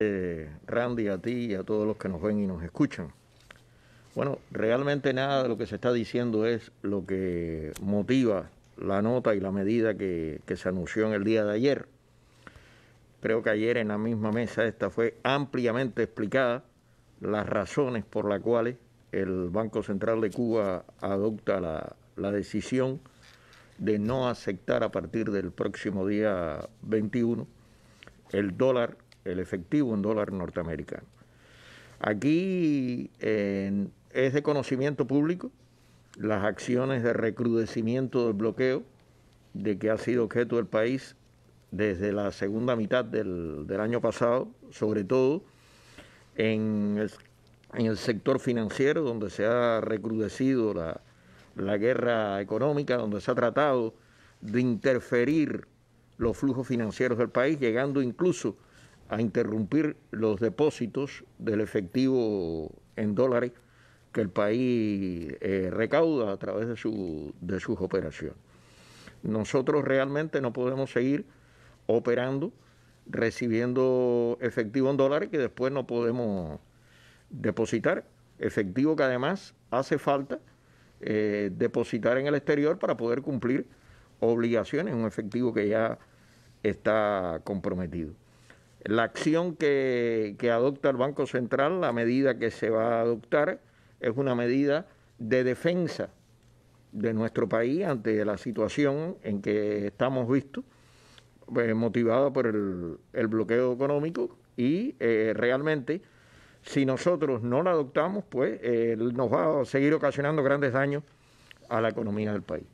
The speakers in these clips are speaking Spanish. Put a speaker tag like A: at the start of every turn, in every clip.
A: Eh, Randy, a ti y a todos los que nos ven y nos escuchan. Bueno, realmente nada de lo que se está diciendo es lo que motiva la nota y la medida que, se anunció en el día de ayer. Creo que ayer en la misma mesa esta fue ampliamente explicada las razones por las cuales el Banco Central de Cuba adopta la decisión de no aceptar a partir del próximo día 21 el dólar el efectivo en dólar norteamericano. Aquí es de conocimiento público las acciones de recrudecimiento del bloqueo de que ha sido objeto el país desde la segunda mitad del, año pasado, sobre todo en el, sector financiero, donde se ha recrudecido la, la guerra económica, donde se ha tratado de interferir los flujos financieros del país, llegando incluso a interrumpir los depósitos del efectivo en dólares que el país eh, recauda a través de, su, de sus operaciones. Nosotros realmente no podemos seguir operando, recibiendo efectivo en dólares que después no podemos depositar, efectivo que además hace falta eh, depositar en el exterior para poder cumplir obligaciones, un efectivo que ya está comprometido. La acción que, adopta el Banco Central, la medida que se va a adoptar, es una medida de defensa de nuestro país ante la situación en que estamos vistos, pues, motivada por el, bloqueo económico y eh, realmente si nosotros no la adoptamos, pues eh, nos va a seguir ocasionando grandes daños a la economía del país.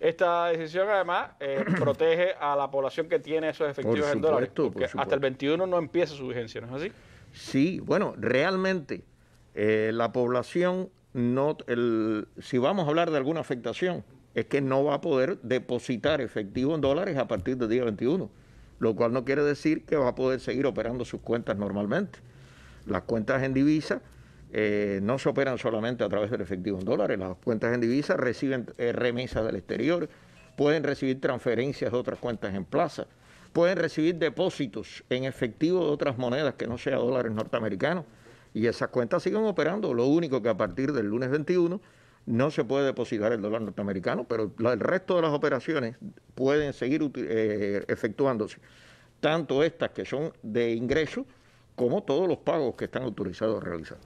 A: Esta decisión además eh, protege a la población que tiene esos efectivos en dólares, porque hasta el 21 no empieza su vigencia, ¿no es así? Sí, bueno, realmente eh, la población no, el, si vamos a hablar de alguna afectación, es que no va a poder depositar efectivo en dólares a partir del día 21, lo cual no quiere decir que va a poder seguir operando sus cuentas normalmente. Las cuentas en divisa eh, no se operan solamente a través del efectivo en dólares, las cuentas en divisas reciben eh, remesas del exterior, pueden recibir transferencias de otras cuentas en plaza, pueden recibir depósitos en efectivo de otras monedas que no sean dólares norteamericanos y esas cuentas siguen operando, lo único que a partir del lunes 21 no se puede depositar el dólar norteamericano, pero el resto de las operaciones pueden seguir eh, efectuándose, tanto estas que son de ingreso, como todos los pagos que están autorizados a realizar.